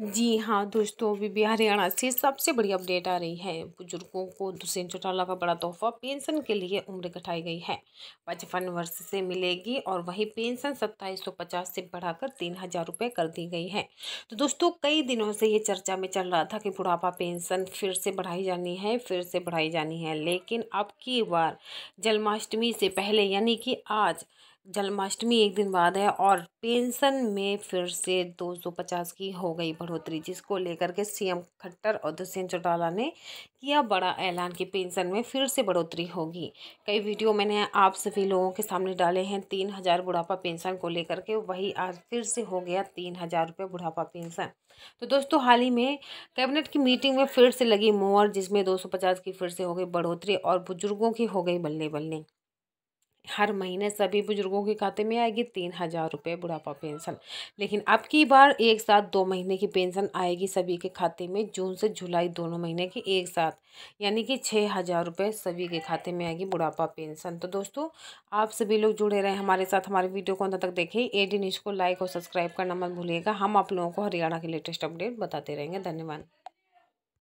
जी हाँ दोस्तों अभी भी हरियाणा से सबसे बड़ी अपडेट आ रही है बुजुर्गों को दुष्यंत चौटाला का बड़ा तोहफा पेंशन के लिए उम्र घटाई गई है पचपन वर्ष से मिलेगी और वही पेंशन सत्ताईस सौ पचास से बढ़ाकर तीन हजार रुपये कर दी गई है तो दोस्तों कई दिनों से ये चर्चा में चल रहा था कि बुढ़ापा पेंशन फिर से बढ़ाई जानी है फिर से बढ़ाई जानी है लेकिन अब की बार जन्माष्टमी से पहले यानी कि आज जन्माष्टमी एक दिन बाद है और पेंशन में फिर से 250 की हो गई बढ़ोतरी जिसको लेकर के सीएम खट्टर और दुष्यंत चौटाला ने किया बड़ा ऐलान कि पेंशन में फिर से बढ़ोतरी होगी कई वीडियो मैंने आप सभी लोगों के सामने डाले हैं तीन हज़ार बुढ़ापा पेंशन को लेकर के वही आज फिर से हो गया तीन हज़ार रुपये बुढ़ापा पेंशन तो दोस्तों हाल ही में कैबिनेट की मीटिंग में फिर से लगी मोहर जिसमें दो की फिर से हो गई बढ़ोतरी और बुजुर्गों की हो गई बल्ले बल्ले हर महीने सभी बुजुर्गों के खाते में आएगी तीन हज़ार रुपये बुढ़ापा पेंशन लेकिन अब की बार एक साथ दो महीने की पेंशन आएगी सभी के खाते में जून से जुलाई दोनों महीने की एक साथ यानी कि छः हज़ार रुपये सभी के खाते में आएगी बुढ़ापा पेंशन तो दोस्तों आप सभी लोग जुड़े रहें हमारे साथ हमारे वीडियो को अंत तक देखें ए डी न्यूज़ को लाइक और सब्सक्राइब करना मत भूलिएगा हम आप लोगों को हरियाणा के लेटेस्ट अपडेट बताते रहेंगे धन्यवाद